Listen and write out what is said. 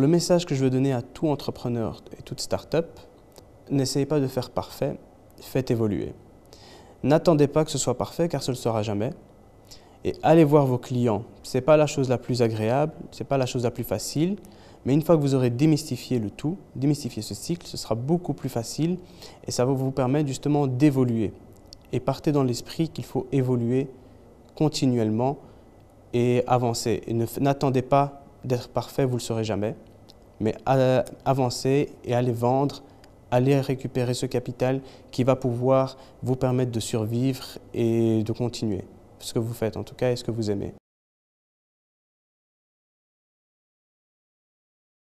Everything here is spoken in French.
Le message que je veux donner à tout entrepreneur et toute start-up, n'essayez pas de faire parfait, faites évoluer. N'attendez pas que ce soit parfait car ce ne sera jamais. Et allez voir vos clients. Ce n'est pas la chose la plus agréable, ce n'est pas la chose la plus facile, mais une fois que vous aurez démystifié le tout, démystifié ce cycle, ce sera beaucoup plus facile et ça va vous permettre justement d'évoluer. Et partez dans l'esprit qu'il faut évoluer continuellement et avancer. Et n'attendez pas d'être parfait, vous ne le serez jamais, mais avancez et allez vendre, allez récupérer ce capital qui va pouvoir vous permettre de survivre et de continuer ce que vous faites en tout cas et ce que vous aimez.